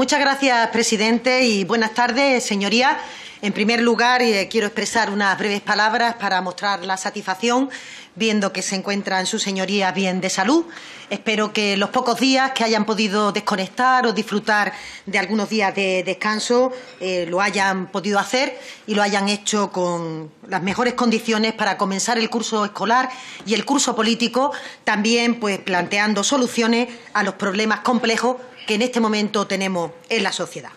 Muchas gracias, presidente, y buenas tardes, señorías. En primer lugar, eh, quiero expresar unas breves palabras para mostrar la satisfacción viendo que se encuentran sus señorías bien de salud. Espero que los pocos días que hayan podido desconectar o disfrutar de algunos días de descanso eh, lo hayan podido hacer y lo hayan hecho con las mejores condiciones para comenzar el curso escolar y el curso político, también pues planteando soluciones a los problemas complejos que en este momento tenemos en la sociedad.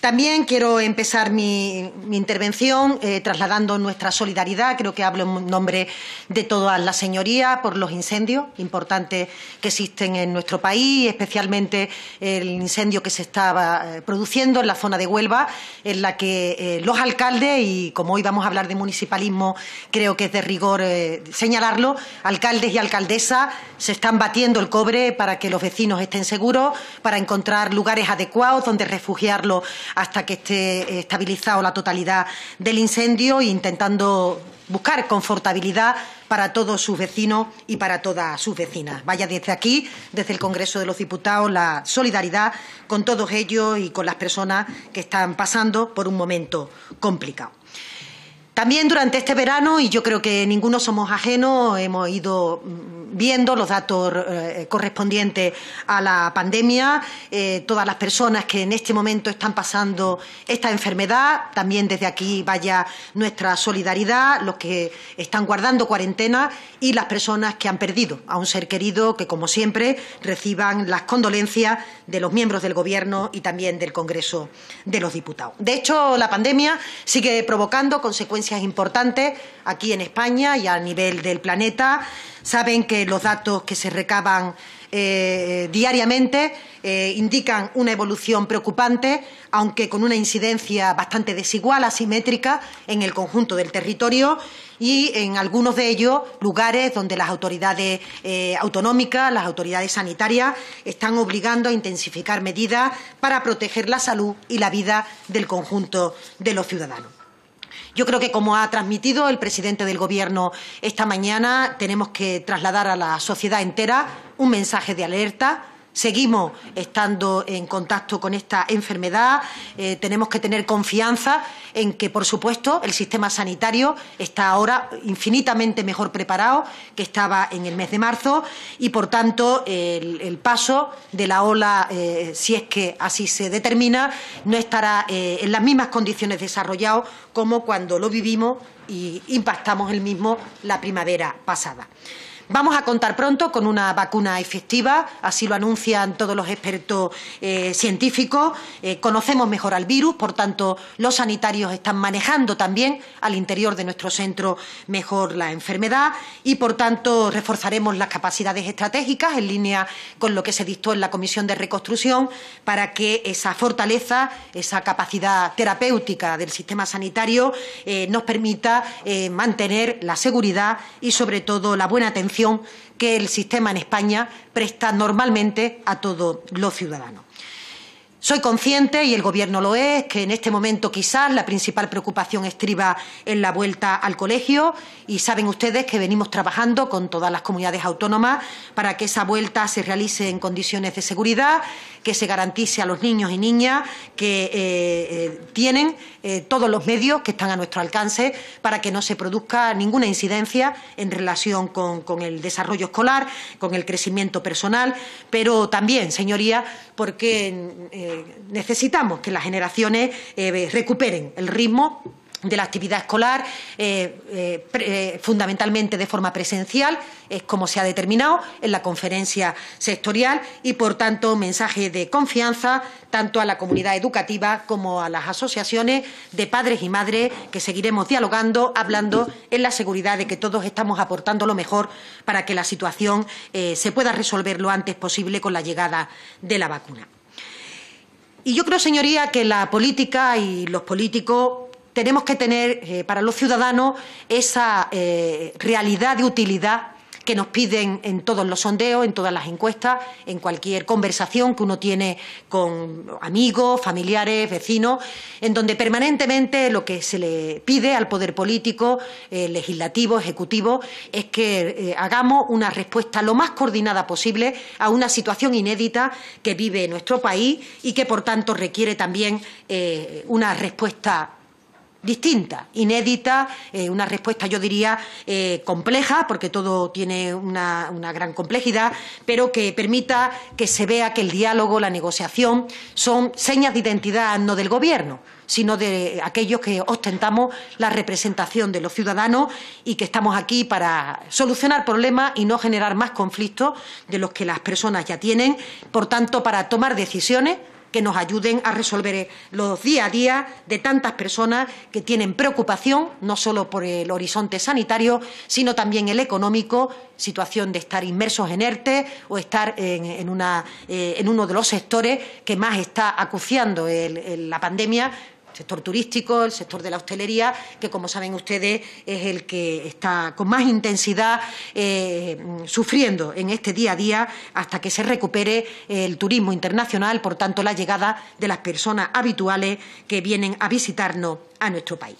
También quiero empezar mi, intervención eh, trasladando nuestra solidaridad, creo que hablo en nombre de toda la señoría, por los incendios importantes que existen en nuestro país, especialmente el incendio que se estaba eh, produciendo en la zona de Huelva, en la que eh, los alcaldes, y como hoy vamos a hablar de municipalismo, creo que es de rigor señalarlo, alcaldes y alcaldesas se están batiendo el cobre para que los vecinos estén seguros, para encontrar lugares adecuados donde refugiarlos hasta que esté estabilizado la totalidad del incendio e intentando buscar confortabilidad para todos sus vecinos y para todas sus vecinas. Vaya desde aquí, desde el Congreso de los Diputados, la solidaridad con todos ellos y con las personas que están pasando por un momento complicado. También durante este verano, y yo creo que ninguno somos ajenos, hemos ido mm, viendo los datos eh, correspondientes a la pandemia, eh, todas las personas que en este momento están pasando esta enfermedad, también desde aquí vaya nuestra solidaridad, los que están guardando cuarentena y las personas que han perdido a un ser querido, que como siempre reciban las condolencias de los miembros del Gobierno y también del Congreso de los Diputados. De hecho, la pandemia sigue provocando consecuencias es importantes aquí en España y a nivel del planeta. Saben que los datos que se recaban eh, diariamente eh, indican una evolución preocupante, aunque con una incidencia bastante desigual, asimétrica, en el conjunto del territorio y en algunos de ellos lugares donde las autoridades eh, autonómicas, las autoridades sanitarias, están obligando a intensificar medidas para proteger la salud y la vida del conjunto de los ciudadanos. Yo creo que, como ha transmitido el presidente del Gobierno esta mañana, tenemos que trasladar a la sociedad entera un mensaje de alerta Seguimos estando en contacto con esta enfermedad. Eh, tenemos que tener confianza en que, por supuesto, el sistema sanitario está ahora infinitamente mejor preparado que estaba en el mes de marzo y, por tanto, el, paso de la ola, eh, si es que así se determina, no estará eh, en las mismas condiciones desarrollado como cuando lo vivimos y impactamos el mismo la primavera pasada. Vamos a contar pronto con una vacuna efectiva, así lo anuncian todos los expertos eh, científicos. Eh, conocemos mejor al virus, por tanto, los sanitarios están manejando también al interior de nuestro centro mejor la enfermedad y, por tanto, reforzaremos las capacidades estratégicas en línea con lo que se dictó en la Comisión de Reconstrucción para que esa fortaleza, esa capacidad terapéutica del sistema sanitario eh, nos permita mantener la seguridad y, sobre todo, la buena atención que el sistema en España presta normalmente a todos los ciudadanos. Soy consciente, y el Gobierno lo es, que en este momento quizás la principal preocupación estriba en la vuelta al colegio y saben ustedes que venimos trabajando con todas las comunidades autónomas para que esa vuelta se realice en condiciones de seguridad, que se garantice a los niños y niñas que eh, eh, tienen eh, todos los medios que están a nuestro alcance para que no se produzca ninguna incidencia en relación con, con el desarrollo escolar, con el crecimiento personal, pero también, señoría, porque necesitamos que las generaciones eh, recuperen el ritmo de la actividad escolar, eh, eh, fundamentalmente de forma presencial, como se ha determinado en la conferencia sectorial y, por tanto, mensaje de confianza tanto a la comunidad educativa como a las asociaciones de padres y madres que seguiremos dialogando, hablando en la seguridad de que todos estamos aportando lo mejor para que la situación se pueda resolver lo antes posible con la llegada de la vacuna. Y yo creo, señoría, que la política y los políticos tenemos que tener eh, para los ciudadanos esa eh, realidad de utilidad que nos piden en todos los sondeos, en todas las encuestas, en cualquier conversación que uno tiene con amigos, familiares, vecinos, en donde permanentemente lo que se le pide al poder político, eh, legislativo, ejecutivo, es que eh, hagamos una respuesta lo más coordinada posible a una situación inédita que vive nuestro país y que, por tanto, requiere también eh, una respuesta distinta, inédita, eh, una respuesta yo diría eh, compleja, porque todo tiene una, una, gran complejidad, pero que permita que se vea que el diálogo, la negociación son señas de identidad no del Gobierno, sino de aquellos que ostentamos la representación de los ciudadanos y que estamos aquí para solucionar problemas y no generar más conflictos de los que las personas ya tienen, por tanto, para tomar decisiones que nos ayuden a resolver los día a día de tantas personas que tienen preocupación, no solo por el horizonte sanitario, sino también el económico, situación de estar inmersos en ERTE o estar en, eh, uno de los sectores que más está acuciando la pandemia, sector turístico, el sector de la hostelería, que como saben ustedes es el que está con más intensidad eh, sufriendo en este día a día hasta que se recupere el turismo internacional, por tanto la llegada de las personas habituales que vienen a visitarnos a nuestro país.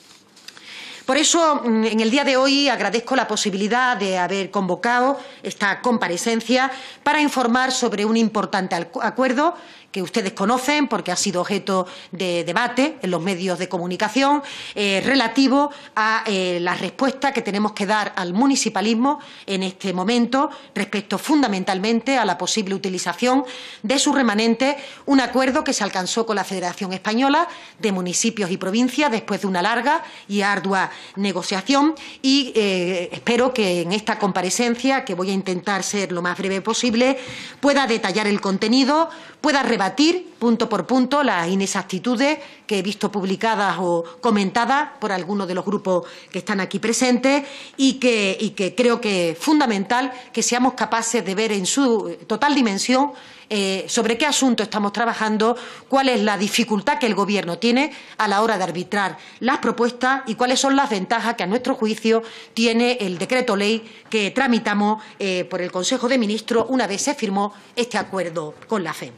Por eso, mm, en el día de hoy agradezco la posibilidad de haber convocado esta comparecencia para informar sobre un importante acuerdo que ustedes conocen porque ha sido objeto de debate en los medios de comunicación, eh, relativo a eh, la respuesta que tenemos que dar al municipalismo en este momento respecto fundamentalmente a la posible utilización de su remanente un acuerdo que se alcanzó con la Federación Española de Municipios y Provincias después de una larga y ardua negociación y eh, espero que en esta comparecencia, que voy a intentar ser lo más breve posible, pueda detallar el contenido, pueda rebatir punto por punto las inexactitudes que he visto publicadas o comentadas por algunos de los grupos que están aquí presentes y que, creo que es fundamental que seamos capaces de ver en su total dimensión eh, sobre qué asunto estamos trabajando, cuál es la dificultad que el Gobierno tiene a la hora de arbitrar las propuestas y cuáles son las ventajas que, a nuestro juicio, tiene el decreto ley que tramitamos eh, por el Consejo de Ministros una vez se firmó este acuerdo con la FEM.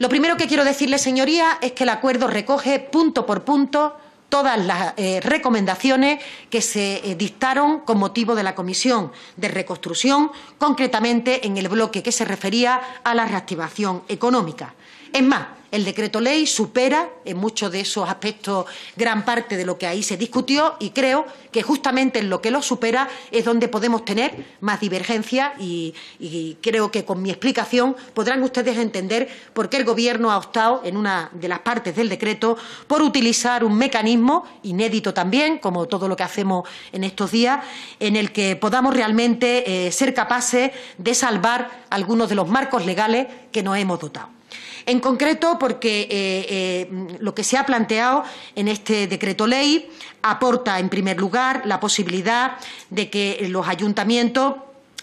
Lo primero que quiero decirle, señoría, es que el acuerdo recoge punto por punto todas las eh, recomendaciones que se eh, dictaron con motivo de la Comisión de Reconstrucción, concretamente en el bloque que se refería a la reactivación económica. Es más, el decreto ley supera en muchos de esos aspectos gran parte de lo que ahí se discutió y creo que justamente en lo que lo supera es donde podemos tener más divergencia y, creo que con mi explicación podrán ustedes entender por qué el Gobierno ha optado en una de las partes del decreto por utilizar un mecanismo inédito también, como todo lo que hacemos en estos días, en el que podamos realmente eh, ser capaces de salvar algunos de los marcos legales que nos hemos dotado. En concreto, porque eh, eh, lo que se ha planteado en este decreto ley aporta, en primer lugar, la posibilidad de que los ayuntamientos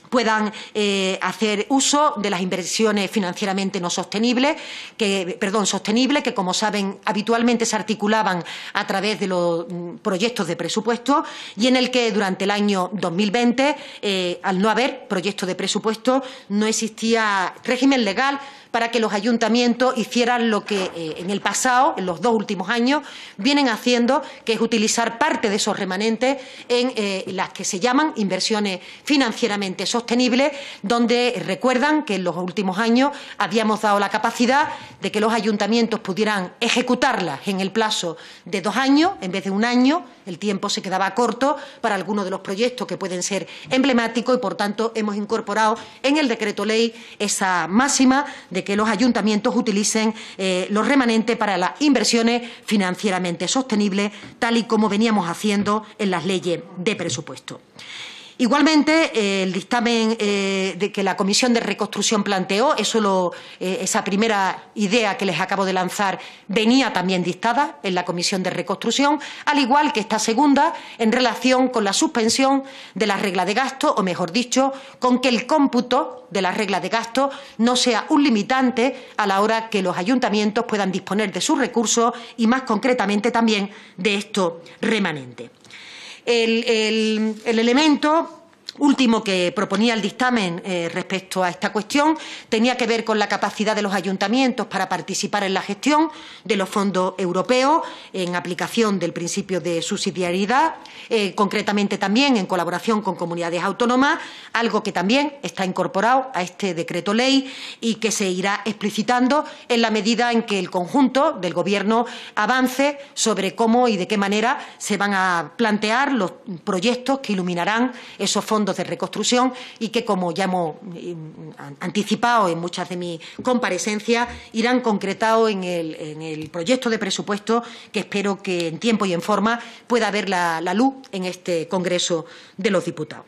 puedan eh, hacer uso de las inversiones financieramente no sostenibles, que, perdón, sostenibles, que como saben habitualmente se articulaban a través de los mm, proyectos de presupuesto y en el que durante el año 2020, al no haber proyectos de presupuesto, no existía régimen legal para que los ayuntamientos hicieran lo que eh, en el pasado, en los dos últimos años, vienen haciendo, que es utilizar parte de esos remanentes en eh, las que se llaman inversiones financieramente sostenibles, donde recuerdan que en los últimos años habíamos dado la capacidad de que los ayuntamientos pudieran ejecutarlas en el plazo de dos años, en vez de un año, el tiempo se quedaba corto para algunos de los proyectos que pueden ser emblemáticos y, por tanto, hemos incorporado en el decreto ley esa máxima de que los ayuntamientos utilicen eh, los remanentes para las inversiones financieramente sostenibles, tal y como veníamos haciendo en las leyes de presupuesto. Igualmente, eh, el dictamen eh, de que la Comisión de Reconstrucción planteó, eh, esa primera idea que les acabo de lanzar venía también dictada en la Comisión de Reconstrucción, al igual que esta segunda en relación con la suspensión de la regla de gasto, o mejor dicho, con que el cómputo de la regla de gasto no sea un limitante a la hora que los ayuntamientos puedan disponer de sus recursos y, más concretamente, también de esto remanente el, el, elemento último que proponía el dictamen eh, respecto a esta cuestión tenía que ver con la capacidad de los ayuntamientos para participar en la gestión de los fondos europeos en aplicación del principio de subsidiariedad, eh, concretamente también en colaboración con comunidades autónomas, algo que también está incorporado a este decreto ley y que se irá explicitando en la medida en que el conjunto del Gobierno avance sobre cómo y de qué manera se van a plantear los proyectos que iluminarán esos fondos de reconstrucción y que, como ya hemos eh, anticipado en muchas de mis comparecencias, irán concretados en el, proyecto de presupuesto que espero que en tiempo y en forma pueda ver la luz en este Congreso de los Diputados.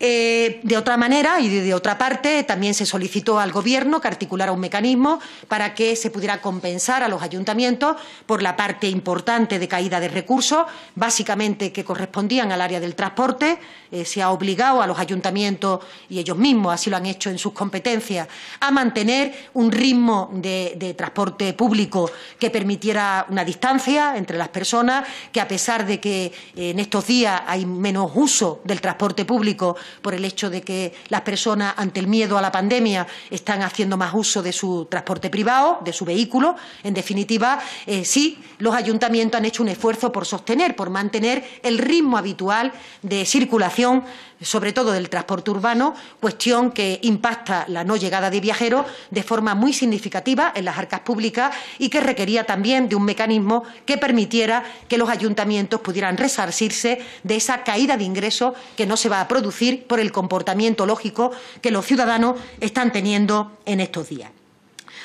Eh, de otra manera y de, otra parte, también se solicitó al Gobierno que articulara un mecanismo para que se pudiera compensar a los ayuntamientos por la parte importante de caída de recursos, básicamente que correspondían al área del transporte. Eh, se ha obligado a los ayuntamientos, y ellos mismos así lo han hecho en sus competencias, a mantener un ritmo de, transporte público que permitiera una distancia entre las personas, que a pesar de que eh, en estos días hay menos uso del transporte público, por el hecho de que las personas, ante el miedo a la pandemia, están haciendo más uso de su transporte privado, de su vehículo. En definitiva, eh, sí, los ayuntamientos han hecho un esfuerzo por sostener, por mantener el ritmo habitual de circulación sobre todo del transporte urbano, cuestión que impacta la no llegada de viajeros de forma muy significativa en las arcas públicas y que requería también de un mecanismo que permitiera que los ayuntamientos pudieran resarcirse de esa caída de ingresos que no se va a producir por el comportamiento lógico que los ciudadanos están teniendo en estos días.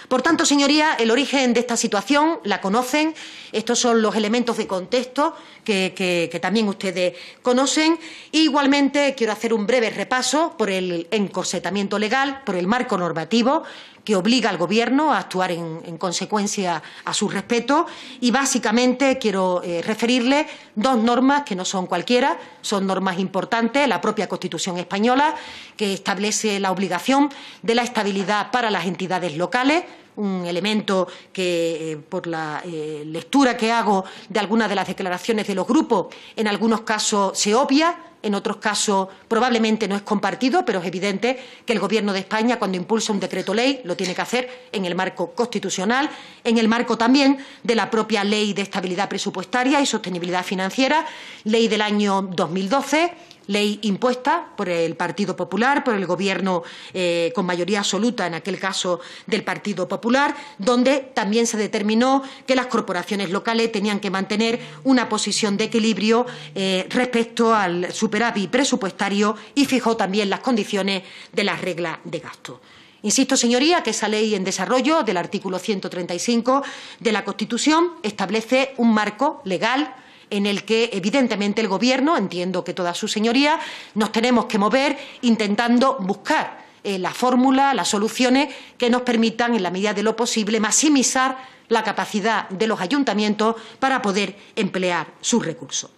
Por tanto, señoría, el origen de esta situación la conocen. Estos son los elementos de contexto que, también ustedes conocen. igualmente, quiero hacer un breve repaso por el encorsetamiento legal, por el marco normativo, que obliga al Gobierno a actuar en, consecuencia a su respeto. Y básicamente quiero eh, referirle dos normas que no son cualquiera, son normas importantes, la propia Constitución española, que establece la obligación de la estabilidad para las entidades locales, un elemento que, eh, por la eh, lectura que hago de algunas de las declaraciones de los grupos, en algunos casos se obvia en otros casos probablemente no es compartido, pero es evidente que el Gobierno de España, cuando impulsa un decreto ley, lo tiene que hacer en el marco constitucional, en el marco también de la propia Ley de Estabilidad Presupuestaria y Sostenibilidad Financiera, ley del año 2012 ley impuesta por el Partido Popular, por el Gobierno eh, con mayoría absoluta, en aquel caso del Partido Popular, donde también se determinó que las corporaciones locales tenían que mantener una posición de equilibrio eh, respecto al superávit presupuestario y fijó también las condiciones de las reglas de gasto. Insisto, señoría, que esa ley en desarrollo del artículo 135 de la Constitución establece un marco legal en el que evidentemente el Gobierno, entiendo que toda su señoría, nos tenemos que mover intentando buscar eh, la fórmula, las soluciones que nos permitan, en la medida de lo posible, maximizar la capacidad de los ayuntamientos para poder emplear sus recursos.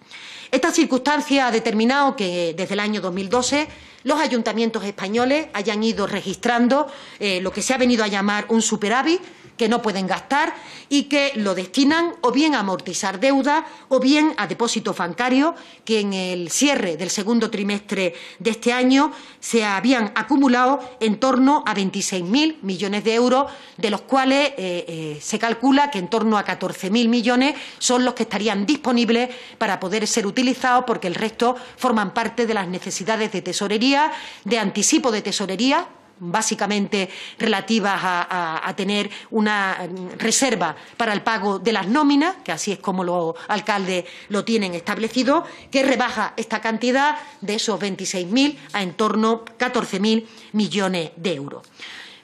Esta circunstancia ha determinado que desde el año 2012 los ayuntamientos españoles hayan ido registrando eh, lo que se ha venido a llamar un superávit que no pueden gastar y que lo destinan o bien a amortizar deuda o bien a depósitos bancarios que en el cierre del segundo trimestre de este año se habían acumulado en torno a 26.000 millones de euros, de los cuales eh, eh, se calcula que en torno a 14.000 millones son los que estarían disponibles para poder ser utilizados porque el resto forman parte de las necesidades de tesorería, de anticipo de tesorería básicamente relativas a, tener una mm, reserva para el pago de las nóminas, que así es como los alcaldes lo tienen establecido, que rebaja esta cantidad de esos 26.000 a en torno a 14.000 millones de euros.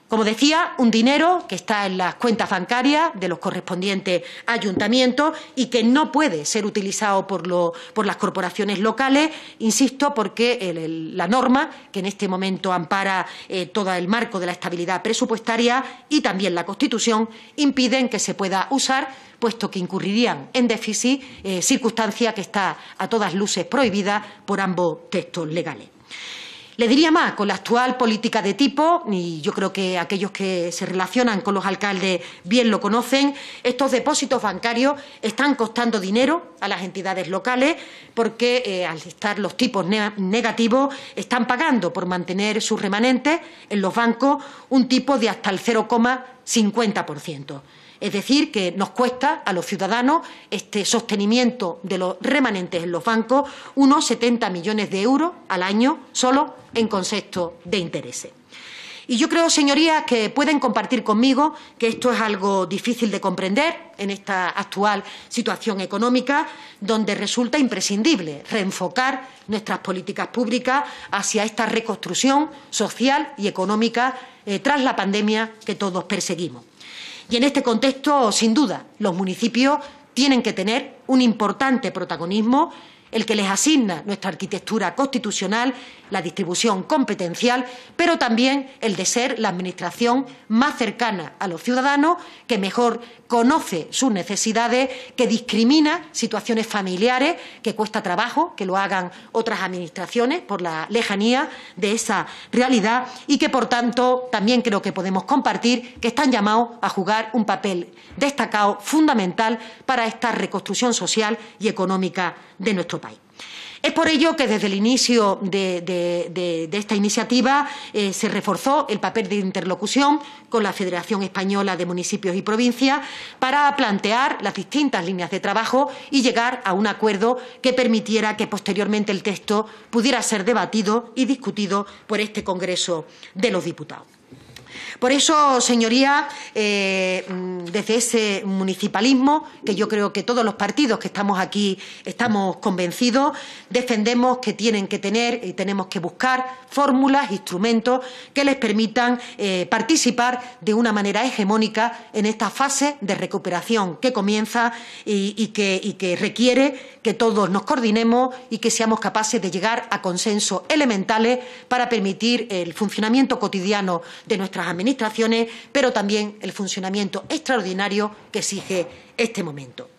Como decía, un dinero que está en las cuentas bancarias de los correspondientes ayuntamientos y que no puede ser utilizado por, las corporaciones locales, insisto, porque la norma que en este momento ampara eh, todo el marco de la estabilidad presupuestaria y también la Constitución impiden que se pueda usar, puesto que incurrirían en déficit, eh, circunstancia que está a todas luces prohibida por ambos textos legales. Le diría más, con la actual política de tipo, y yo creo que aquellos que se relacionan con los alcaldes bien lo conocen, estos depósitos bancarios están costando dinero a las entidades locales porque eh, al estar los tipos negativos están pagando por mantener sus remanentes en los bancos un tipo de hasta el 0,50%. Es decir, que nos cuesta a los ciudadanos este sostenimiento de los remanentes en los bancos unos 70 millones de euros al año solo en concepto de intereses. Y yo creo, señorías, que pueden compartir conmigo que esto es algo difícil de comprender en esta actual situación económica, donde resulta imprescindible reenfocar nuestras políticas públicas hacia esta reconstrucción social y económica eh, tras la pandemia que todos perseguimos. Y en este contexto, sin duda, los municipios tienen que tener un importante protagonismo, el que les asigna nuestra arquitectura constitucional la distribución competencial, pero también el de ser la Administración más cercana a los ciudadanos, que mejor conoce sus necesidades, que discrimina situaciones familiares, que cuesta trabajo que lo hagan otras Administraciones por la lejanía de esa realidad y que, por tanto, también creo que podemos compartir que están llamados a jugar un papel destacado, fundamental, para esta reconstrucción social y económica de nuestro país. Es por ello que desde el inicio de, esta iniciativa eh, se reforzó el papel de interlocución con la Federación Española de Municipios y Provincias para plantear las distintas líneas de trabajo y llegar a un acuerdo que permitiera que posteriormente el texto pudiera ser debatido y discutido por este Congreso de los Diputados. Por eso, señorías, eh, mm, desde ese municipalismo, que yo creo que todos los partidos que estamos aquí estamos convencidos, defendemos que tienen que tener y tenemos que buscar fórmulas, instrumentos que les permitan eh, participar de una manera hegemónica en esta fase de recuperación que comienza y, que, requiere que todos nos coordinemos y que seamos capaces de llegar a consensos elementales para permitir el funcionamiento cotidiano de nuestras administraciones, pero también el funcionamiento extraordinario que exige este momento.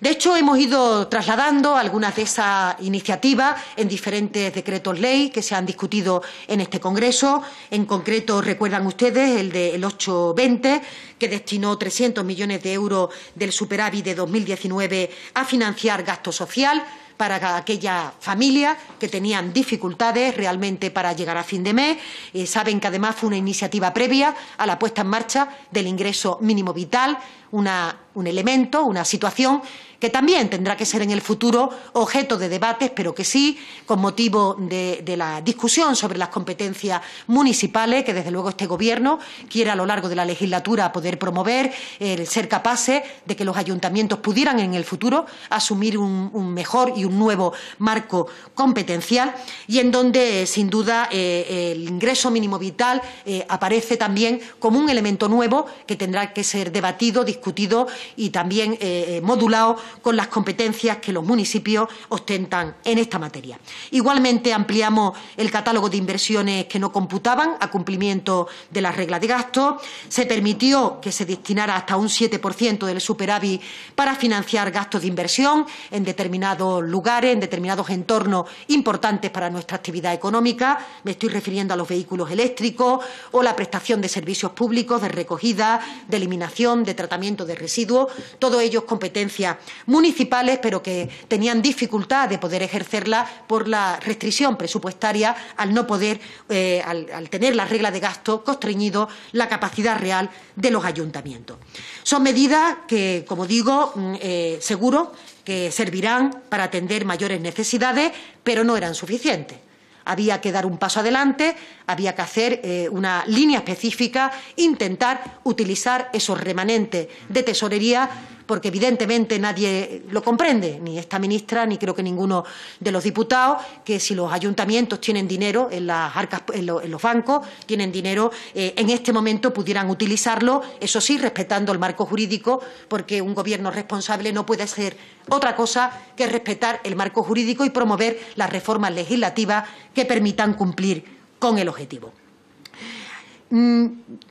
De hecho, hemos ido trasladando algunas de esas iniciativas en diferentes decretos ley que se han discutido en este Congreso. En concreto, recuerdan ustedes el del de 820, que destinó 300 millones de euros del superávit de 2019 a financiar gasto social para aquella familia que tenían dificultades realmente para llegar a fin de mes. Eh, saben que además fue una iniciativa previa a la puesta en marcha del ingreso mínimo vital, una un elemento, una situación que también tendrá que ser en el futuro objeto de debates, pero que sí, con motivo de, la discusión sobre las competencias municipales, que desde luego este Gobierno ...quiere a lo largo de la legislatura poder promover, ser capaces de que los ayuntamientos pudieran en el futuro asumir un, mejor y un nuevo marco competencial, y en donde, sin duda, eh, el ingreso mínimo vital eh, aparece también como un elemento nuevo que tendrá que ser debatido, discutido y también eh, eh, modulado con las competencias que los municipios ostentan en esta materia. Igualmente, ampliamos el catálogo de inversiones que no computaban a cumplimiento de las reglas de gasto. Se permitió que se destinara hasta un 7% del superávit para financiar gastos de inversión en determinados lugares, en determinados entornos importantes para nuestra actividad económica. Me estoy refiriendo a los vehículos eléctricos o la prestación de servicios públicos de recogida, de eliminación, de tratamiento de residuos todo ello ellos competencias municipales, pero que tenían dificultad de poder ejercerla por la restricción presupuestaria al no poder, eh, al, tener las reglas de gasto constreñido la capacidad real de los ayuntamientos. Son medidas que, como digo, mm, eh, seguro que servirán para atender mayores necesidades, pero no eran suficientes. Había que dar un paso adelante, había que hacer eh, una línea específica, intentar utilizar esos remanentes de tesorería, porque evidentemente nadie lo comprende, ni esta ministra, ni creo que ninguno de los diputados, que si los ayuntamientos tienen dinero en las arcas, en, los bancos, tienen dinero, eh, en este momento pudieran utilizarlo, eso sí, respetando el marco jurídico, porque un gobierno responsable no puede hacer otra cosa que respetar el marco jurídico y promover las reformas legislativas que permitan cumplir con el objetivo. Mm,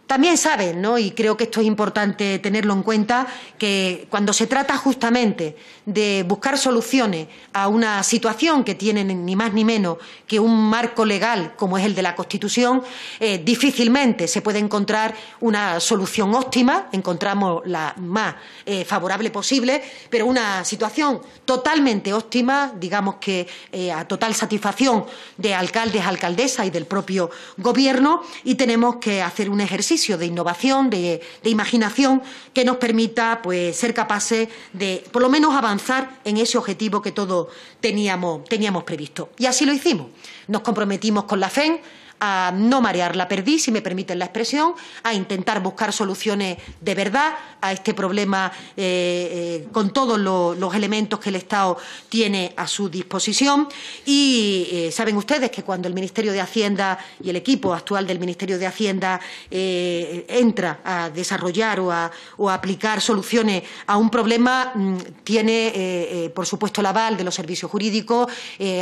también saben, ¿no? y creo que esto es importante tenerlo en cuenta, que cuando se trata justamente de buscar soluciones a una situación que tiene ni más ni menos que un marco legal como es el de la Constitución, eh, difícilmente se puede encontrar una solución óptima, encontramos la más eh, favorable posible, pero una situación totalmente óptima, digamos que eh, a total satisfacción de alcaldes, alcaldesas y del propio Gobierno, y tenemos que hacer un ejercicio de innovación, de, imaginación que nos permita pues, ser capaces de, por lo menos, avanzar en ese objetivo que todos teníamos, previsto. Y así lo hicimos. Nos comprometimos con la FEN a no marear la perdiz, si me permiten la expresión, a intentar buscar soluciones de verdad a este problema eh, eh, con todos los elementos que el Estado tiene a su disposición. Y eh, saben ustedes que cuando el Ministerio de Hacienda y el equipo actual del Ministerio de Hacienda entra a desarrollar o a, aplicar soluciones a un problema, mm, tiene, por supuesto, el aval de los servicios jurídicos,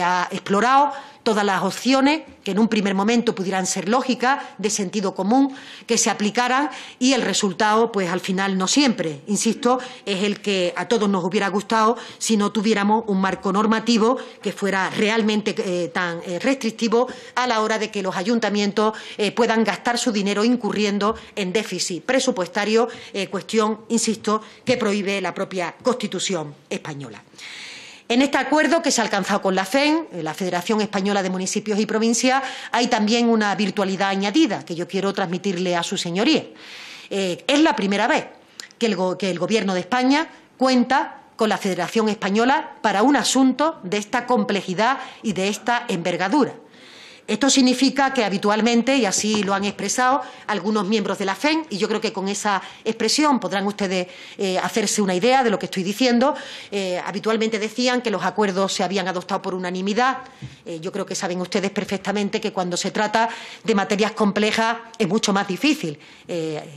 ha explorado todas las opciones que en un primer momento pudieran ser lógicas, de sentido común, que se aplicaran y el resultado, pues al final no siempre, insisto, es el que a todos nos hubiera gustado si no tuviéramos un marco normativo que fuera realmente eh, tan eh, restrictivo a la hora de que los ayuntamientos eh, puedan gastar su dinero incurriendo en déficit presupuestario, cuestión, insisto, que prohíbe la propia Constitución española. En este acuerdo que se ha alcanzado con la FEN, eh, la Federación Española de Municipios y Provincias, hay también una virtualidad añadida que yo quiero transmitirle a su señoría. Eh, es la primera vez que el Gobierno de España cuenta con la Federación Española para un asunto de esta complejidad y de esta envergadura. Esto significa que habitualmente, y así lo han expresado algunos miembros de la FEN, y yo creo que con esa expresión podrán ustedes eh, hacerse una idea de lo que estoy diciendo, eh, habitualmente decían que los acuerdos se habían adoptado por unanimidad. Eh, yo creo que saben ustedes perfectamente que cuando se trata de materias complejas es mucho más difícil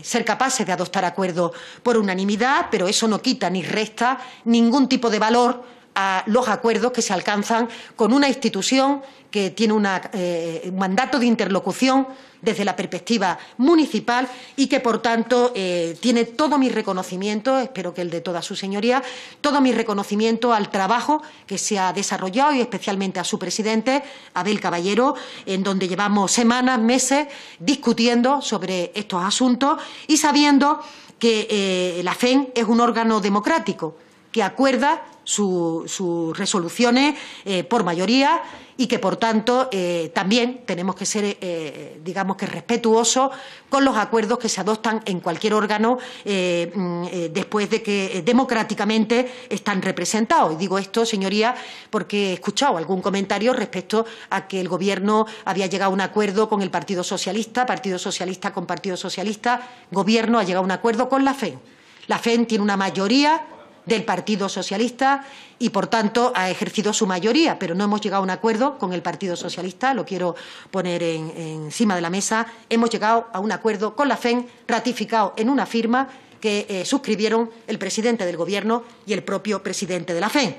ser capaces de adoptar acuerdos por unanimidad, pero eso no quita ni resta ningún tipo de valor a los acuerdos que se alcanzan con una institución que tiene eh, un mandato de interlocución desde la perspectiva municipal y que, por tanto, eh, tiene todo mi reconocimiento, espero que el de toda su señoría, todo mi reconocimiento al trabajo que se ha desarrollado y especialmente a su presidente, Abel Caballero, en donde llevamos semanas, meses discutiendo sobre estos asuntos y sabiendo que eh, la FEN es un órgano democrático que acuerda sus resoluciones eh, por mayoría y que, por tanto, eh, también tenemos que ser, eh, digamos que, respetuosos con los acuerdos que se adoptan en cualquier órgano mm, después de que democráticamente están representados. Y digo esto, señoría, porque he escuchado algún comentario respecto a que el Gobierno había llegado a un acuerdo con el Partido Socialista, Partido Socialista con Partido Socialista, Gobierno ha llegado a un acuerdo con la FEM. La FEM tiene una mayoría del Partido Socialista y, por tanto, ha ejercido su mayoría, pero no hemos llegado a un acuerdo con el Partido Socialista, lo quiero poner encima de la mesa. Hemos llegado a un acuerdo con la FEM ratificado en una firma que eh, suscribieron el presidente del Gobierno y el propio presidente de la FEM.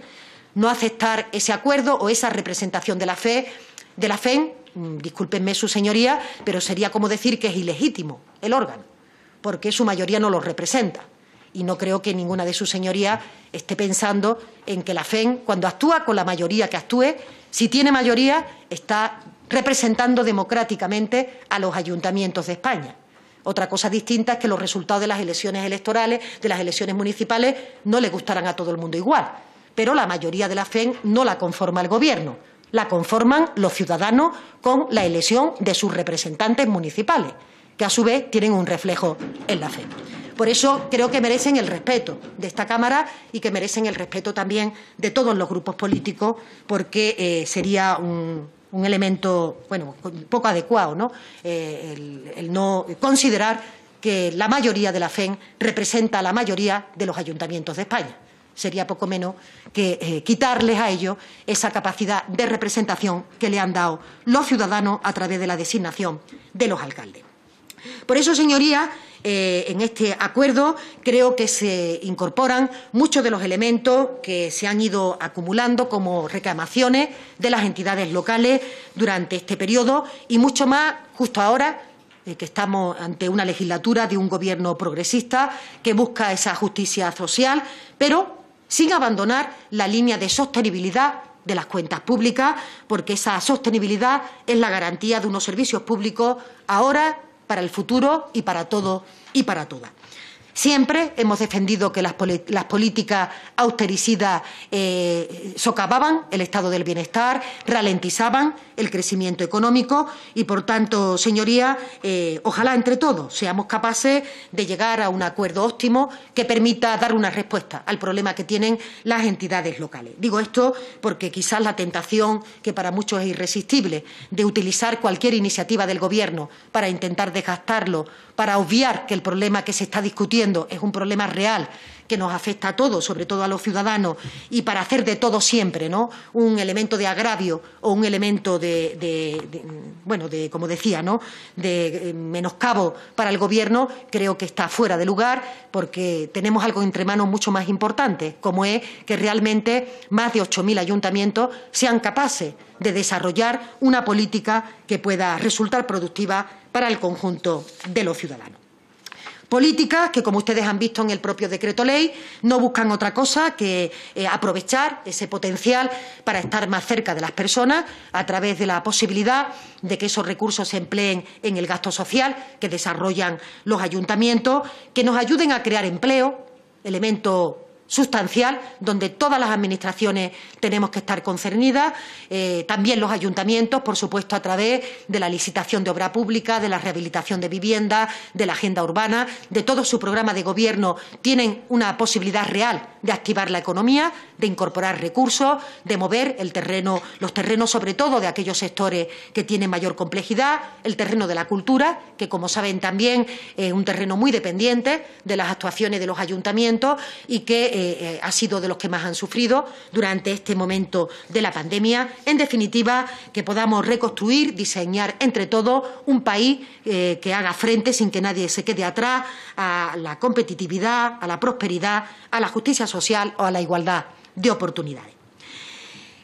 No aceptar ese acuerdo o esa representación de la, fe, de la e mm, discúlpenme su señoría, pero sería como decir que es ilegítimo el órgano, porque su mayoría no lo representa y no creo que ninguna de sus señorías esté pensando en que la FEN, cuando actúa con la mayoría que actúe, si tiene mayoría, está representando democráticamente a los ayuntamientos de España. Otra cosa distinta es que los resultados de las elecciones electorales, de las elecciones municipales, no le gustarán a todo el mundo igual. Pero la mayoría de la FEM no la conforma el Gobierno, la conforman los ciudadanos con la elección de sus representantes municipales, que a su vez tienen un reflejo en la FEN. Por eso creo que merecen el respeto de esta Cámara y que merecen el respeto también de todos los grupos políticos, porque eh, sería un, elemento bueno, poco adecuado ¿no? Eh, el, no considerar que la mayoría de la FEN representa a la mayoría de los ayuntamientos de España sería poco menos que eh, quitarles a ellos esa capacidad de representación que le han dado los ciudadanos a través de la designación de los alcaldes. Por eso, señorías, eh, en este acuerdo creo que se incorporan muchos de los elementos que se han ido acumulando como reclamaciones de las entidades locales durante este periodo y mucho más justo ahora eh, que estamos ante una legislatura de un gobierno progresista que busca esa justicia social, pero sin abandonar la línea de sostenibilidad de las cuentas públicas, porque esa sostenibilidad es la garantía de unos servicios públicos ahora para el futuro y para todo y para todas. Siempre hemos defendido que las, políticas austericidas eh, socavaban el estado del bienestar, ralentizaban el crecimiento económico y, por tanto, señoría, eh, ojalá entre todos seamos capaces de llegar a un acuerdo óptimo que permita dar una respuesta al problema que tienen las entidades locales. Digo esto porque quizás la tentación, que para muchos es irresistible, de utilizar cualquier iniciativa del Gobierno para intentar desgastarlo para obviar que el problema que se está discutiendo es un problema real que nos afecta a todos, sobre todo a los ciudadanos, y para hacer de todo siempre, ¿no? Un elemento de agravio o un elemento de, bueno, de, como decía, ¿no? De eh, menoscabo para el Gobierno, creo que está fuera de lugar porque tenemos algo entre manos mucho más importante, como es que realmente más de 8.000 ayuntamientos sean capaces de desarrollar una política que pueda resultar productiva para el conjunto de los ciudadanos. Políticas que, como ustedes han visto en el propio decreto ley, no buscan otra cosa que eh, aprovechar ese potencial para estar más cerca de las personas a través de la posibilidad de que esos recursos se empleen en el gasto social que desarrollan los ayuntamientos, que nos ayuden a crear empleo, elemento sustancial donde todas las administraciones tenemos que estar concernidas, eh, también los ayuntamientos, por supuesto, a través de la licitación de obra pública, de la rehabilitación de vivienda, de la agenda urbana, de todo su programa de gobierno, tienen una posibilidad real de activar la economía, de incorporar recursos, de mover el terreno, los terrenos sobre todo de aquellos sectores que tienen mayor complejidad, el terreno de la cultura, que como saben también es un terreno muy dependiente de las actuaciones de los ayuntamientos y que eh, eh, eh, ha sido de los que más han sufrido durante este momento de la pandemia. En definitiva, que podamos reconstruir, diseñar entre todos un país eh, que haga frente sin que nadie se quede atrás a la competitividad, a la prosperidad, a la justicia social o a la igualdad de oportunidades.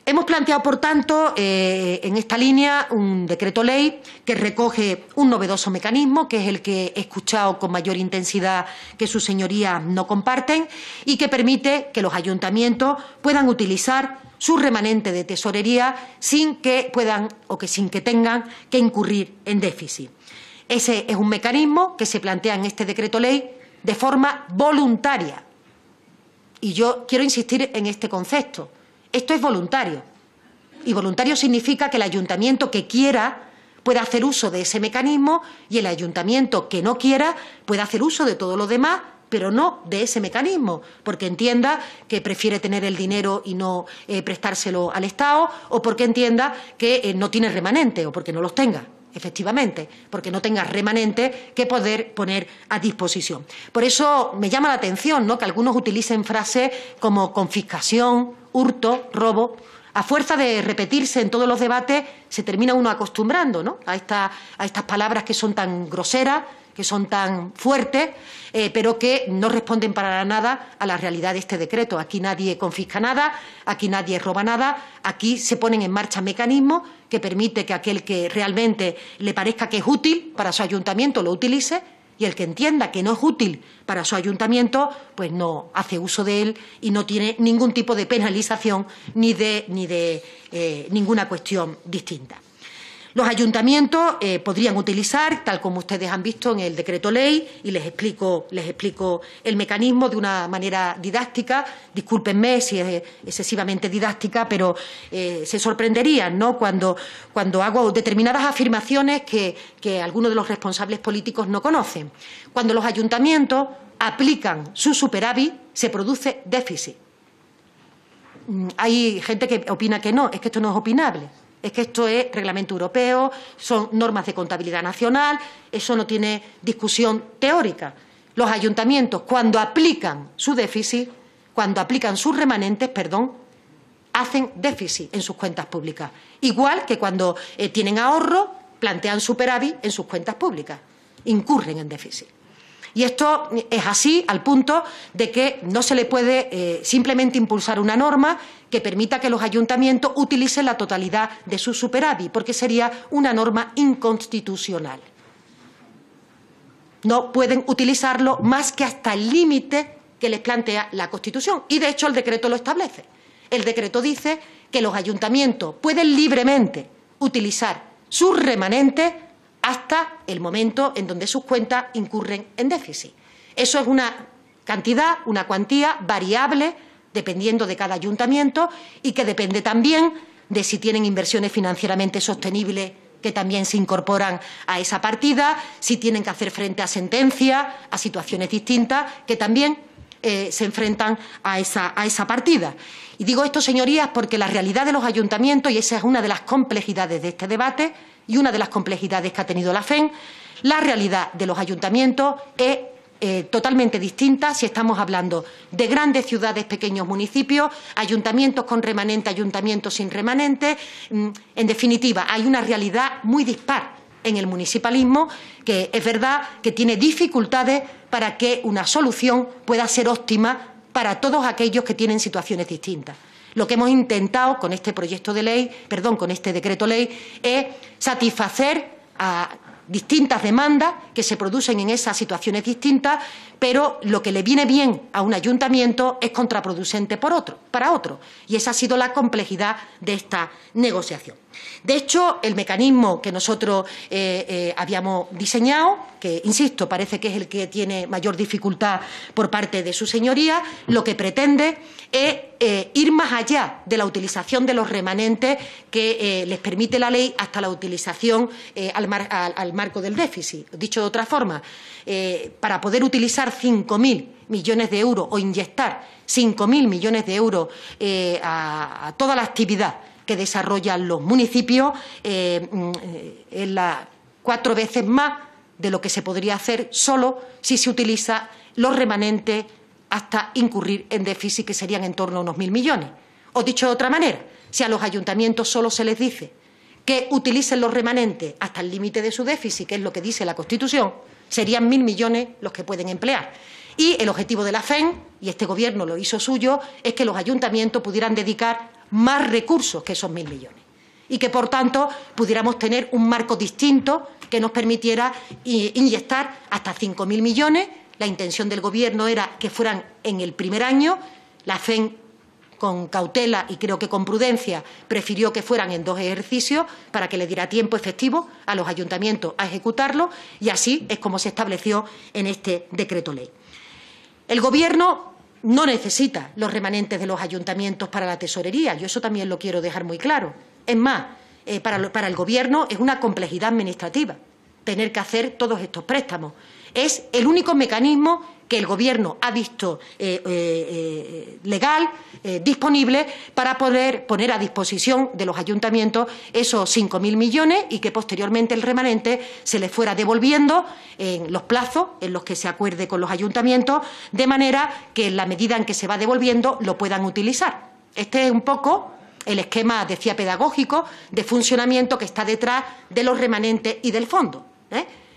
Hemos planteado, por tanto, eh, en esta línea un decreto ley que recoge un novedoso mecanismo, que es el que he escuchado con mayor intensidad que sus señorías no comparten, y que permite que los ayuntamientos puedan utilizar su remanente de tesorería sin que puedan o que sin que tengan que incurrir en déficit. Ese es un mecanismo que se plantea en este decreto ley de forma voluntaria. Y yo quiero insistir en este concepto. Esto es voluntario. Y voluntario significa que el ayuntamiento que quiera pueda hacer uso de ese mecanismo y el ayuntamiento que no quiera pueda hacer uso de todo lo demás, pero no de ese mecanismo, porque entienda que prefiere tener el dinero y no eh, prestárselo al Estado, o porque entienda que eh, no tiene remanente o porque no los tenga efectivamente, porque no tenga remanente que poder poner a disposición. Por eso me llama la atención ¿no? que algunos utilicen frases como confiscación, hurto, robo, a fuerza de repetirse en todos los debates, se termina uno acostumbrando ¿no? a, estas palabras que son tan groseras, que son tan fuertes, eh, pero que no responden para nada a la realidad de este decreto. Aquí nadie confisca nada, aquí nadie roba nada, aquí se ponen en marcha mecanismos que permiten que aquel que realmente le parezca que es útil para su ayuntamiento lo utilice y el que entienda que no es útil para su ayuntamiento, pues no hace uso de él y no tiene ningún tipo de penalización ni de, eh, ninguna cuestión distinta. Los ayuntamientos eh, podrían utilizar, tal como ustedes han visto en el decreto ley, y les explico, el mecanismo de una manera didáctica. Discúlpenme si es excesivamente didáctica, pero eh, se sorprenderían ¿no? cuando, hago determinadas afirmaciones que, que algunos de los responsables políticos no conocen. Cuando los ayuntamientos aplican su superávit, se produce déficit. Mm, hay gente que opina que no, es que esto no es opinable es que esto es reglamento europeo, son normas de contabilidad nacional, eso no tiene discusión teórica. Los ayuntamientos, cuando aplican su déficit, cuando aplican sus remanentes, perdón, hacen déficit en sus cuentas públicas. Igual que cuando eh, tienen ahorro, plantean superávit en sus cuentas públicas, incurren en déficit. Y esto es así al punto de que no se le puede eh, simplemente impulsar una norma que permita que los ayuntamientos utilicen la totalidad de su superávit, porque sería una norma inconstitucional. No pueden utilizarlo más que hasta el límite que les plantea la Constitución. Y, de hecho, el decreto lo establece. El decreto dice que los ayuntamientos pueden libremente utilizar sus remanentes hasta el momento en donde sus cuentas incurren en déficit. Eso es una cantidad, una cuantía variable dependiendo de cada ayuntamiento y que depende también de si tienen inversiones financieramente sostenibles que también se incorporan a esa partida, si tienen que hacer frente a sentencias, a situaciones distintas que también eh, se enfrentan a esa partida. Y digo esto, señorías, porque la realidad de los ayuntamientos, y esa es una de las complejidades de este debate, y una de las complejidades que ha tenido la FEN, la realidad de los ayuntamientos es eh, totalmente distinta si estamos hablando de grandes ciudades, pequeños municipios, ayuntamientos con remanente, ayuntamientos sin remanente. Mm, en definitiva, hay una realidad muy dispar en el municipalismo que es verdad que tiene dificultades para que una solución pueda ser óptima para todos aquellos que tienen situaciones distintas. Lo que hemos intentado con este proyecto de ley, perdón, con este decreto ley, es satisfacer a distintas demandas que se producen en esas situaciones distintas, pero lo que le viene bien a un ayuntamiento es contraproducente otro, para otro. Y esa ha sido la complejidad de esta negociación. De hecho, el mecanismo que nosotros eh, eh, habíamos diseñado, que, insisto, parece que es el que tiene mayor dificultad por parte de su señoría, lo que pretende es eh, ir más allá de la utilización de los remanentes que les permite la ley hasta la utilización al, marco del déficit. Dicho de otra forma, para poder utilizar 5.000 millones de euros o inyectar 5.000 millones de euros a toda la actividad que desarrollan los municipios eh, mm, eh, la, cuatro veces más de lo que se podría hacer solo si se utiliza los remanentes hasta incurrir en déficit que serían en torno a unos mil millones. O dicho de otra manera, si a los ayuntamientos solo se les dice que utilicen los remanentes hasta el límite de su déficit, que es lo que dice la Constitución, serían mil millones los que pueden emplear. Y el objetivo de la FEN, y este Gobierno lo hizo suyo, es que los ayuntamientos pudieran dedicar más recursos que esos mil millones y que, por tanto, pudiéramos tener un marco distinto que nos permitiera eh, inyectar hasta cinco mil millones. La intención del Gobierno era que fueran en el primer año. La CEN con cautela y creo que con prudencia, prefirió que fueran en dos ejercicios para que le diera tiempo efectivo a los ayuntamientos a ejecutarlo y así es como se estableció en este decreto ley. El Gobierno no necesita los remanentes de los ayuntamientos para la tesorería. Yo eso también lo quiero dejar muy claro. Es más, eh, para, para el Gobierno es una complejidad administrativa tener que hacer todos estos préstamos. Es el único mecanismo que el Gobierno ha visto eh, eh, eh, legal, disponible, para poder poner a disposición de los ayuntamientos esos 5.000 millones y que posteriormente el remanente se les fuera devolviendo en los plazos en los que se acuerde con los ayuntamientos, de manera que en la medida en que se va devolviendo lo puedan utilizar. Este es un poco el esquema, decía, pedagógico de funcionamiento que está detrás de los remanentes y del fondo.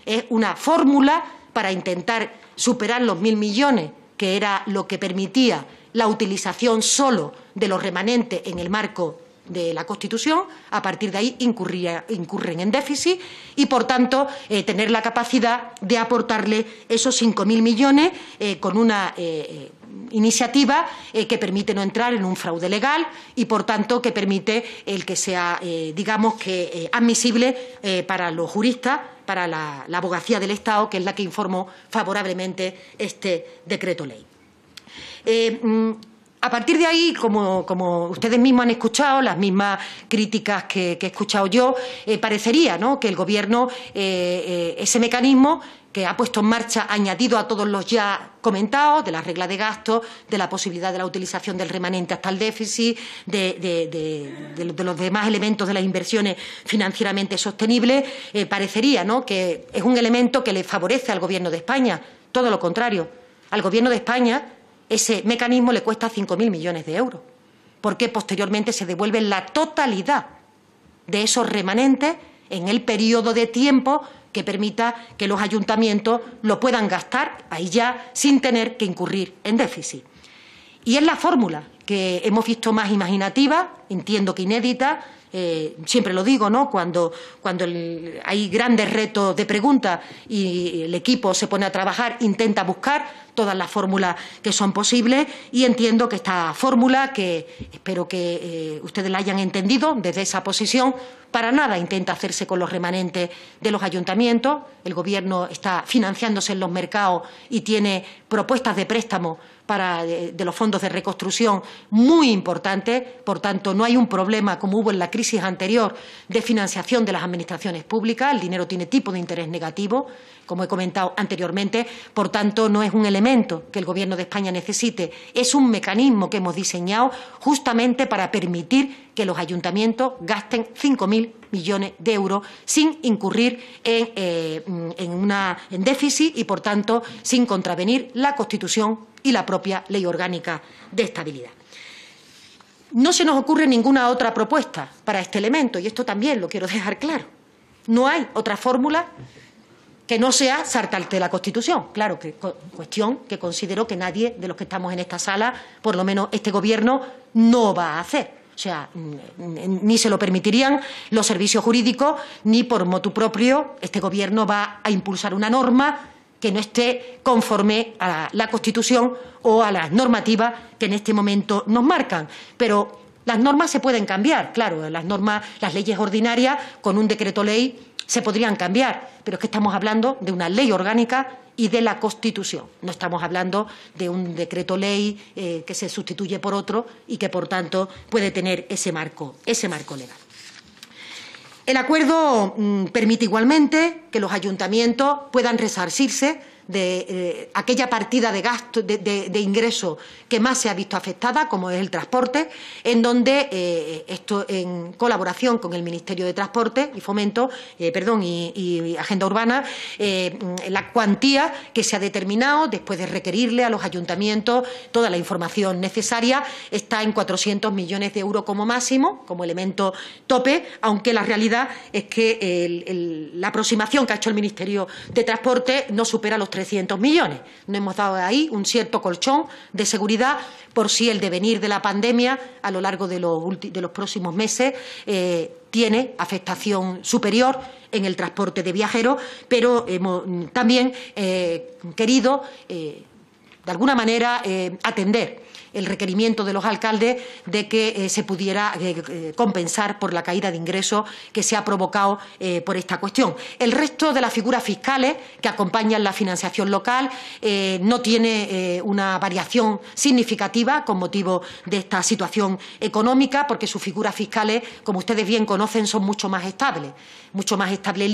Es una fórmula para intentar superar los mil millones, que era lo que permitía la utilización solo de los remanentes en el marco de la Constitución, a partir de ahí incurren en déficit y, por tanto, eh, tener la capacidad de aportarle esos 5.000 millones eh, con una eh, iniciativa que permite no entrar en un fraude legal y, por tanto, que permite el que sea, digamos, que admisible para los juristas para la, abogacía del Estado, que es la que informó favorablemente este decreto ley. Mm, a partir de ahí, como, ustedes mismos han escuchado, las mismas críticas que, he escuchado yo, eh, parecería ¿no? que el Gobierno, eh, eh, ese mecanismo que ha puesto en marcha, añadido a todos los ya comentados, de la regla de gasto, de la posibilidad de la utilización del remanente hasta el déficit, de, los demás elementos de las inversiones financieramente sostenibles, parecería ¿no? que es un elemento que le favorece al Gobierno de España. Todo lo contrario. Al Gobierno de España ese mecanismo le cuesta 5.000 millones de euros, porque posteriormente se devuelve la totalidad de esos remanentes en el periodo de tiempo que permita que los ayuntamientos lo puedan gastar ahí ya sin tener que incurrir en déficit. Y es la fórmula que hemos visto más imaginativa, entiendo que inédita, eh, siempre lo digo, ¿no? Cuando, hay grandes retos de preguntas y el equipo se pone a trabajar, intenta buscar todas las fórmulas que son posibles y entiendo que esta fórmula, que espero que eh, ustedes la hayan entendido desde esa posición, para nada intenta hacerse con los remanentes de los ayuntamientos. El Gobierno está financiándose en los mercados y tiene propuestas de préstamo para, eh, de, los fondos de reconstrucción muy importante, Por tanto, no hay un problema, como hubo en la crisis anterior, de financiación de las administraciones públicas. El dinero tiene tipo de interés negativo, como he comentado anteriormente. Por tanto, no es un elemento que el Gobierno de España necesite. Es un mecanismo que hemos diseñado justamente para permitir que los ayuntamientos gasten 5.000 millones de euros sin incurrir eh, mm, en, déficit y, por tanto, sin contravenir la Constitución y la propia Ley Orgánica de Estabilidad. No se nos ocurre ninguna otra propuesta para este elemento, y esto también lo quiero dejar claro. No hay otra fórmula que no sea saltarte la Constitución. Claro, que, cuestión que considero que nadie de los que estamos en esta sala, por lo menos este Gobierno, no va a hacer. O sea, ni se lo permitirían los servicios jurídicos, ni por motu propio este Gobierno va a impulsar una norma que no esté conforme a la, Constitución o a las normativas que en este momento nos marcan. Pero las normas se pueden cambiar, claro, las normas, las leyes ordinarias con un decreto ley se podrían cambiar, pero es que estamos hablando de una ley orgánica y de la Constitución. No estamos hablando de un decreto ley eh, que se sustituye por otro y que, por tanto, puede tener ese marco, ese marco legal. El acuerdo mm, permite igualmente que los ayuntamientos puedan resarcirse de eh, aquella partida de gasto, de, de, ingreso que más se ha visto afectada, como es el transporte, en donde eh, esto en colaboración con el Ministerio de Transporte y Fomento, eh, perdón, y, Agenda Urbana, la cuantía que se ha determinado después de requerirle a los ayuntamientos toda la información necesaria está en 400 millones de euros como máximo, como elemento tope, aunque la realidad es que la aproximación que ha hecho el Ministerio de Transporte no supera los 300 millones. No hemos dado ahí un cierto colchón de seguridad por si el devenir de la pandemia a lo largo de los, próximos meses eh, tiene afectación superior en el transporte de viajeros, pero hemos mm, también eh, querido, eh, de alguna manera, atender el requerimiento de los alcaldes de que eh, se pudiera eh, eh, compensar por la caída de ingresos que se ha provocado por esta cuestión. El resto de las figuras fiscales que acompañan la financiación local no tiene una variación significativa con motivo de esta situación económica, porque sus figuras fiscales, como ustedes bien conocen, son mucho más estables, mucho más estable el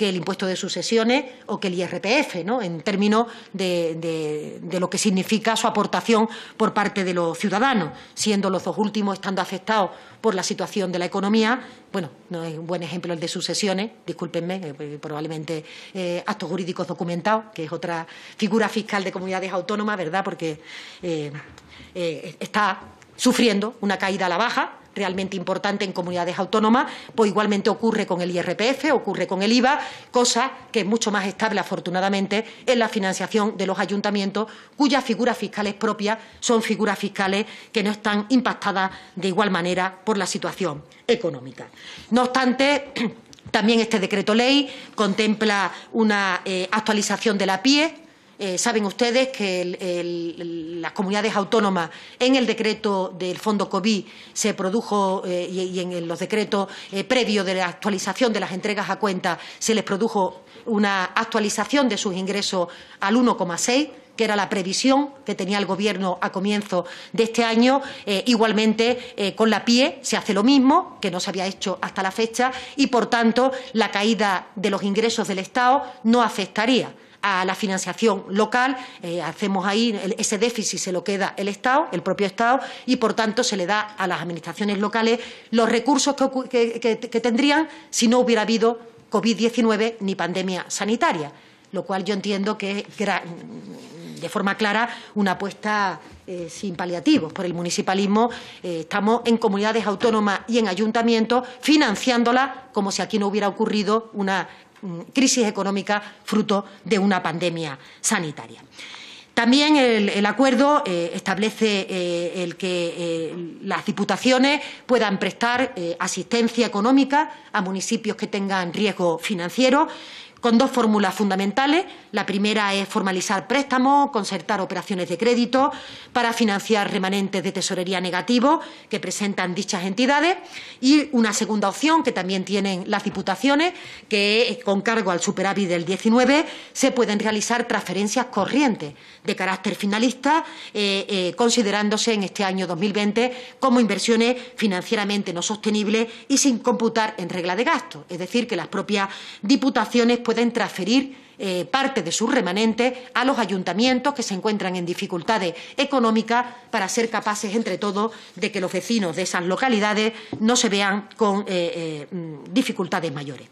que el impuesto de sucesiones o que el IRPF, ¿no? en términos de, lo que significa su aportación por parte de los ciudadanos, siendo los dos últimos estando afectados por la situación de la economía. Bueno, no es un buen ejemplo el de sucesiones, discúlpenme, eh, pues, probablemente eh, actos jurídicos documentados, que es otra figura fiscal de comunidades autónomas, ¿verdad? Porque eh, está sufriendo una caída a la baja realmente importante en comunidades autónomas, pues igualmente ocurre con el IRPF, ocurre con el IVA, cosa que es mucho más estable, afortunadamente, en la financiación de los ayuntamientos, cuyas figuras fiscales propias son figuras fiscales que no están impactadas de igual manera por la situación económica. No obstante, también este decreto ley contempla una eh, actualización de la PIE eh, saben ustedes que las comunidades autónomas en el decreto del Fondo COVID se produjo eh, y, en los decretos eh, previos de la actualización de las entregas a cuenta se les produjo una actualización de sus ingresos al 1,6 que era la previsión que tenía el Gobierno a comienzo de este año. igualmente, con la PIE se hace lo mismo, que no se había hecho hasta la fecha, y, por tanto, la caída de los ingresos del Estado no afectaría a la financiación local, eh, hacemos ahí ese déficit se lo queda el Estado, el propio Estado, y por tanto se le da a las administraciones locales los recursos que, tendrían si no hubiera habido COVID-19 ni pandemia sanitaria, lo cual yo entiendo que es de forma clara una apuesta eh, sin paliativos por el municipalismo. Eh, estamos en comunidades autónomas y en ayuntamientos financiándola como si aquí no hubiera ocurrido una Mm, crisis económica fruto de una pandemia sanitaria. También el, acuerdo eh, establece eh, el que eh, las diputaciones puedan prestar asistencia económica a municipios que tengan riesgo financiero con dos fórmulas fundamentales. La primera es formalizar préstamos, concertar operaciones de crédito para financiar remanentes de tesorería negativo que presentan dichas entidades. Y una segunda opción que también tienen las diputaciones, que con cargo al superávit del 19 se pueden realizar transferencias corrientes de carácter finalista, eh, eh, considerándose en este año 2020 como inversiones financieramente no sostenibles y sin computar en regla de gasto. Es decir, que las propias diputaciones pueden transferir eh, parte de sus remanentes a los ayuntamientos que se encuentran en dificultades económicas para ser capaces, entre todos, de que los vecinos de esas localidades no se vean con eh, eh, mm, dificultades mayores.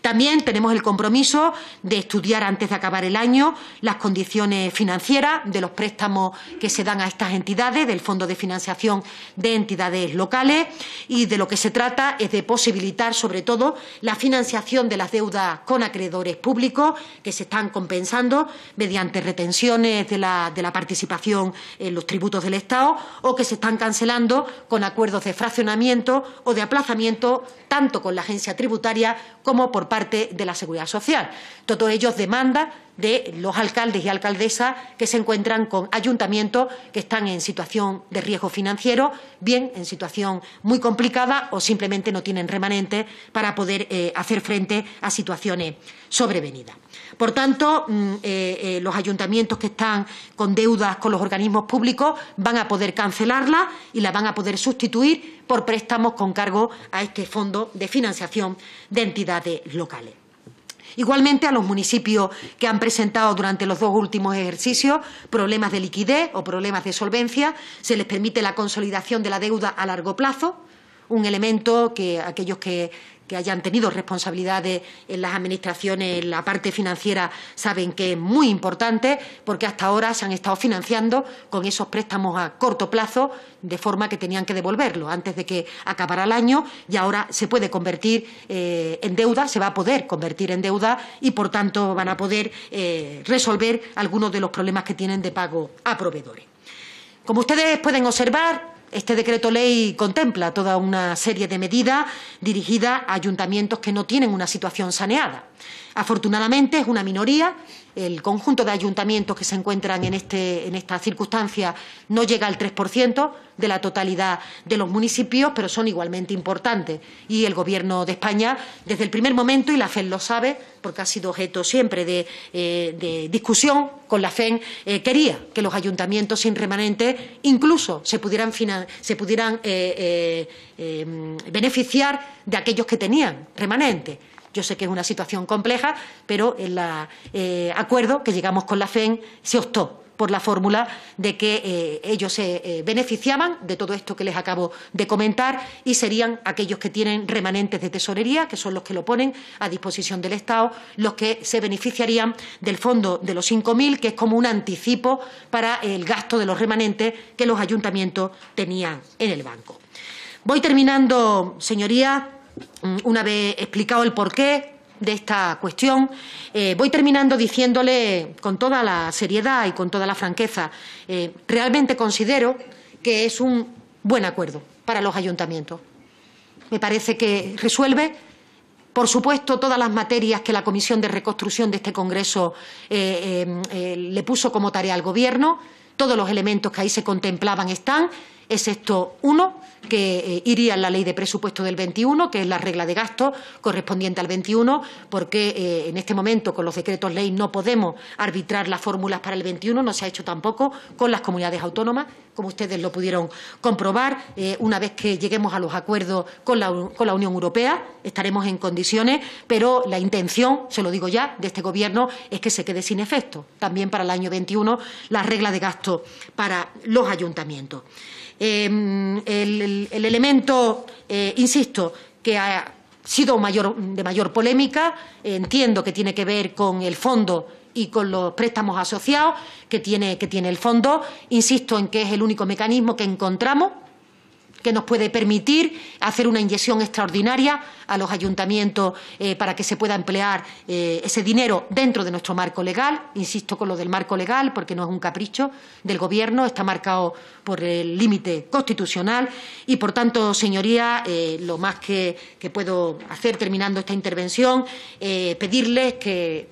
También tenemos el compromiso de estudiar antes de acabar el año las condiciones financieras de los préstamos que se dan a estas entidades, del Fondo de Financiación de Entidades Locales y de lo que se trata es de posibilitar sobre todo la financiación de las deudas con acreedores públicos que se están compensando mediante retenciones de la, participación en los tributos del Estado o que se están cancelando con acuerdos de fraccionamiento o de aplazamiento tanto con la agencia tributaria como por parte de la Seguridad Social. Todo ello demanda de los alcaldes y alcaldesas que se encuentran con ayuntamientos que están en situación de riesgo financiero, bien en situación muy complicada o simplemente no tienen remanentes para poder eh, hacer frente a situaciones sobrevenidas. Por tanto, mm, eh, eh, los ayuntamientos que están con deudas con los organismos públicos van a poder cancelarla y la van a poder sustituir por préstamos con cargo a este fondo de financiación de entidades locales. Igualmente a los municipios que han presentado durante los dos últimos ejercicios problemas de liquidez o problemas de solvencia, se les permite la consolidación de la deuda a largo plazo, un elemento que aquellos que, que hayan tenido responsabilidades en las administraciones, en la parte financiera, saben que es muy importante porque hasta ahora se han estado financiando con esos préstamos a corto plazo de forma que tenían que devolverlo antes de que acabara el año y ahora se puede convertir eh, en deuda, se va a poder convertir en deuda y por tanto van a poder eh, resolver algunos de los problemas que tienen de pago a proveedores. Como ustedes pueden observar, este decreto ley contempla toda una serie de medidas dirigidas a ayuntamientos que no tienen una situación saneada. Afortunadamente es una minoría. El conjunto de ayuntamientos que se encuentran en, este, en esta circunstancia no llega al 3% de la totalidad de los municipios, pero son igualmente importantes. Y el Gobierno de España, desde el primer momento, y la FEM lo sabe, porque ha sido objeto siempre de, eh, discusión con la FEM, eh, quería que los ayuntamientos sin remanente incluso se pudieran, se pudieran eh, beneficiar de aquellos que tenían remanente. Yo sé que es una situación compleja, pero el eh, acuerdo que llegamos con la FEN se optó por la fórmula de que eh, ellos se eh, beneficiaban de todo esto que les acabo de comentar y serían aquellos que tienen remanentes de tesorería, que son los que lo ponen a disposición del Estado, los que se beneficiarían del fondo de los 5.000, que es como un anticipo para el gasto de los remanentes que los ayuntamientos tenían en el banco. Voy terminando, señorías Mm, una vez explicado el porqué de esta cuestión, eh, voy terminando diciéndole con toda la seriedad y con toda la franqueza, eh, realmente considero que es un buen acuerdo para los ayuntamientos. Me parece que resuelve, por supuesto, todas las materias que la Comisión de Reconstrucción de este Congreso eh, le puso como tarea al Gobierno. Todos los elementos que ahí se contemplaban están excepto uno que eh, iría en la ley de presupuesto del 21, que es la regla de gasto correspondiente al 21, porque eh, en este momento con los decretos ley no podemos arbitrar las fórmulas para el 21, no se ha hecho tampoco con las comunidades autónomas, como ustedes lo pudieron comprobar. Eh, una vez que lleguemos a los acuerdos con la, con la Unión Europea, estaremos en condiciones, pero la intención, se lo digo ya, de este Gobierno es que se quede sin efecto también para el año 21 la regla de gasto para los ayuntamientos. Em, el, elemento, eh, insisto, que ha sido de mayor polémica, entiendo que tiene que ver con el fondo y con los préstamos asociados que tiene, que tiene el fondo. Insisto en que es el único mecanismo que encontramos que nos puede permitir hacer una inyección extraordinaria a los ayuntamientos eh, para que se pueda emplear eh, ese dinero dentro de nuestro marco legal, insisto con lo del marco legal, porque no es un capricho del Gobierno, está marcado por el límite constitucional y, por tanto, señoría, eh, lo más que, que, puedo hacer terminando esta intervención, pedirles que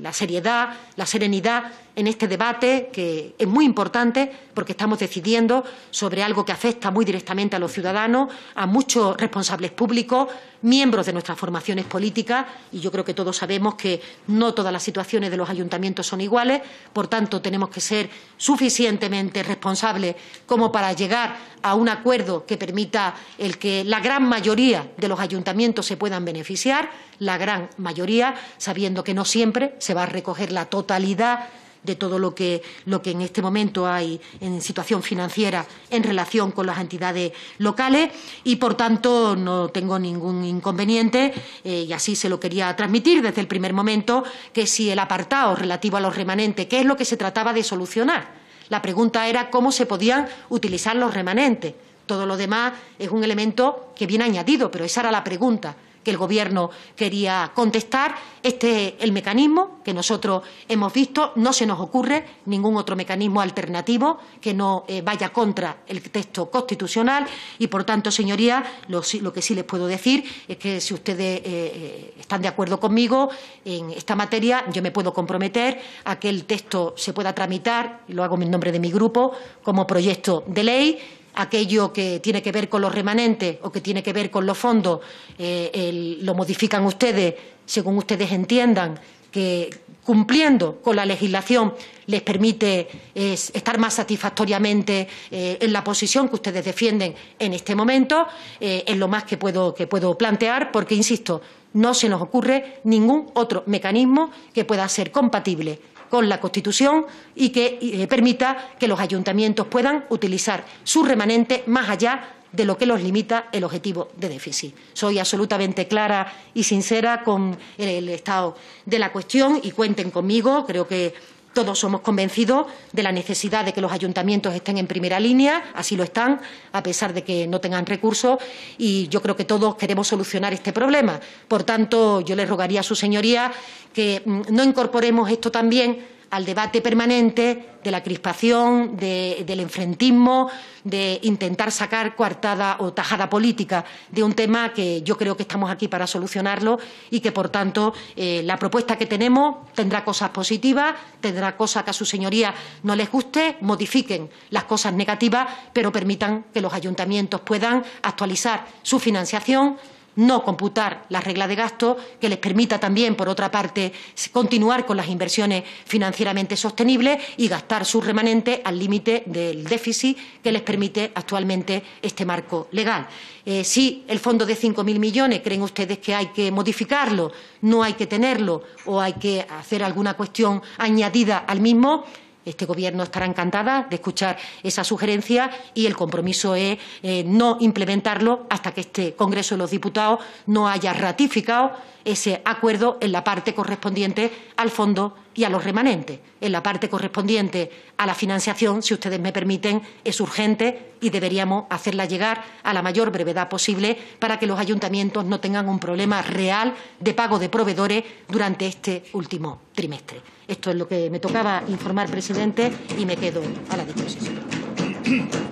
la seriedad, la serenidad en este debate que es muy importante porque estamos decidiendo sobre algo que afecta muy directamente a los ciudadanos, a muchos responsables públicos, miembros de nuestras formaciones políticas y yo creo que todos sabemos que no todas las situaciones de los ayuntamientos son iguales, por tanto tenemos que ser suficientemente responsables como para llegar a un acuerdo que permita el que la gran mayoría de los ayuntamientos se puedan beneficiar, la gran mayoría, sabiendo que no siempre se va a recoger la totalidad de todo lo que, lo que en este momento hay en situación financiera en relación con las entidades locales y, por tanto, no tengo ningún inconveniente eh, y así se lo quería transmitir desde el primer momento que si el apartado relativo a los remanentes, ¿qué es lo que se trataba de solucionar, la pregunta era cómo se podían utilizar los remanentes. Todo lo demás es un elemento que viene añadido, pero esa era la pregunta que el Gobierno quería contestar. Este es el mecanismo que nosotros hemos visto. No se nos ocurre ningún otro mecanismo alternativo que no eh, vaya contra el texto constitucional y, por tanto, señorías, lo, que sí les puedo decir es que si ustedes eh, eh, están de acuerdo conmigo en esta materia, yo me puedo comprometer a que el texto se pueda tramitar, y lo hago en nombre de mi grupo, como proyecto de ley aquello que tiene que ver con los remanentes o que tiene que ver con los fondos, eh, lo modifican ustedes según ustedes entiendan que cumpliendo con la legislación les permite estar más satisfactoriamente eh, en la posición que ustedes defienden en este momento, eh, es lo más que puedo, que puedo plantear, porque, insisto, no se nos ocurre ningún otro mecanismo que pueda ser compatible con la Constitución y que eh, permita que los ayuntamientos puedan utilizar su remanente más allá de lo que los limita el objetivo de déficit. Soy absolutamente clara y sincera con el, el estado de la cuestión y cuenten conmigo. Creo que todos somos convencidos de la necesidad de que los ayuntamientos estén en primera línea, así lo están, a pesar de que no tengan recursos, y yo creo que todos queremos solucionar este problema. Por tanto, yo le rogaría a su señoría que mm, no incorporemos esto también al debate permanente de la crispación, del enfrentismo, de intentar sacar coartada o tajada política de un tema que yo creo que estamos aquí para solucionarlo y que, por tanto, eh, la propuesta que tenemos tendrá cosas positivas, tendrá cosas que a su señoría no les guste, modifiquen las cosas negativas, pero permitan que los ayuntamientos puedan actualizar su financiación no computar la regla de gasto que les permita también, por otra parte, continuar con las inversiones financieramente sostenibles y gastar sus remanentes al límite del déficit que les permite actualmente este marco legal. Eh, si el fondo de 5.000 millones creen ustedes que hay que modificarlo, no hay que tenerlo o hay que hacer alguna cuestión añadida al mismo, este Gobierno estará encantada de escuchar esa sugerencia y el compromiso es eh, no implementarlo hasta que este Congreso de los Diputados no haya ratificado ese acuerdo en la parte correspondiente al fondo y a los remanentes. En la parte correspondiente a la financiación, si ustedes me permiten, es urgente y deberíamos hacerla llegar a la mayor brevedad posible para que los ayuntamientos no tengan un problema real de pago de proveedores durante este último trimestre. Esto es lo que me tocaba informar, presidente, y me quedo a la disposición.